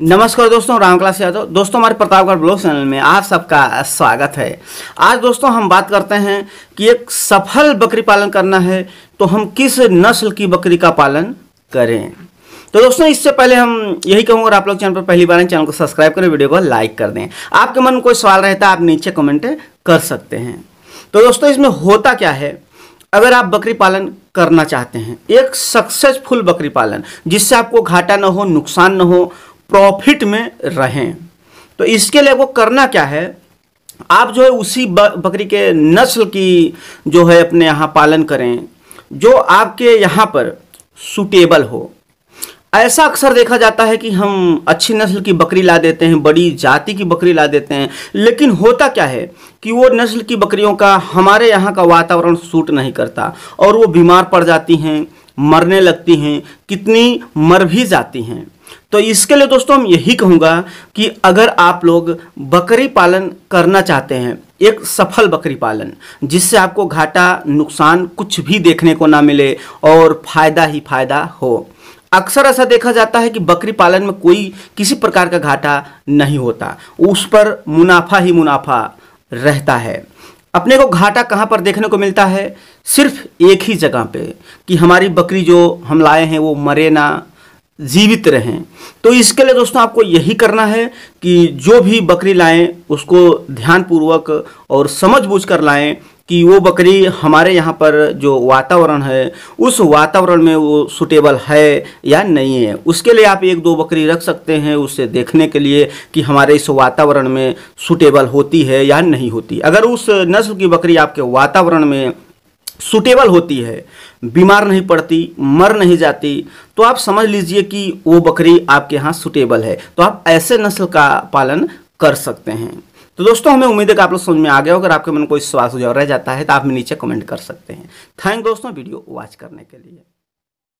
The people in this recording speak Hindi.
नमस्कार दोस्तों रामकलास यादव दोस्तों हमारे प्रतापगढ़ ब्लॉग चैनल में आप सबका स्वागत है आज दोस्तों हम बात करते हैं कि एक सफल बकरी पालन करना है तो हम किस नस्ल की बकरी का पालन करें तो दोस्तों इससे पहले हम यही कहूँगा आप लोग चैनल पर पहली बार चैनल को सब्सक्राइब करें वीडियो को लाइक कर दें आपके मन में कोई सवाल रहता है आप नीचे कमेंट कर सकते हैं तो दोस्तों इसमें होता क्या है अगर आप बकरी पालन करना चाहते हैं एक सक्सेसफुल बकरी पालन जिससे आपको घाटा ना हो नुकसान ना हो प्रॉफिट में रहें तो इसके लिए वो करना क्या है आप जो है उसी बकरी के नस्ल की जो है अपने यहाँ पालन करें जो आपके यहाँ पर सूटेबल हो ऐसा अक्सर देखा जाता है कि हम अच्छी नस्ल की बकरी ला देते हैं बड़ी जाति की बकरी ला देते हैं लेकिन होता क्या है कि वो नस्ल की बकरियों का हमारे यहाँ का वातावरण सूट नहीं करता और वो बीमार पड़ जाती हैं मरने लगती हैं कितनी मर भी जाती हैं तो इसके लिए दोस्तों हम यही कहूँगा कि अगर आप लोग बकरी पालन करना चाहते हैं एक सफल बकरी पालन जिससे आपको घाटा नुकसान कुछ भी देखने को ना मिले और फ़ायदा ही फ़ायदा हो अक्सर ऐसा देखा जाता है कि बकरी पालन में कोई किसी प्रकार का घाटा नहीं होता उस पर मुनाफा ही मुनाफा रहता है अपने को घाटा कहाँ पर देखने को मिलता है सिर्फ एक ही जगह पे कि हमारी बकरी जो हम लाए हैं वो मरे ना जीवित रहें तो इसके लिए दोस्तों आपको यही करना है कि जो भी बकरी लाएं उसको ध्यानपूर्वक और समझ कर लाएं कि वो बकरी हमारे यहाँ पर जो वातावरण है उस वातावरण में वो सुटेबल है या नहीं है उसके लिए आप एक दो बकरी रख सकते हैं उससे देखने के लिए कि हमारे इस वातावरण में सुटेबल होती है या नहीं होती अगर उस नस्ल की बकरी आपके वातावरण में सुटेबल होती है बीमार नहीं पड़ती मर नहीं जाती तो आप समझ लीजिए कि वो बकरी आपके यहाँ सुटेबल है तो आप ऐसे नस्ल का पालन कर सकते हैं तो दोस्तों हमें उम्मीद है कि आप लोग समझ में आ गया हो अगर आपके मन कोई सवाल सुझाव रह जाता है तो आप नीचे कमेंट कर सकते हैं थैंक दोस्तों वीडियो वॉच करने के लिए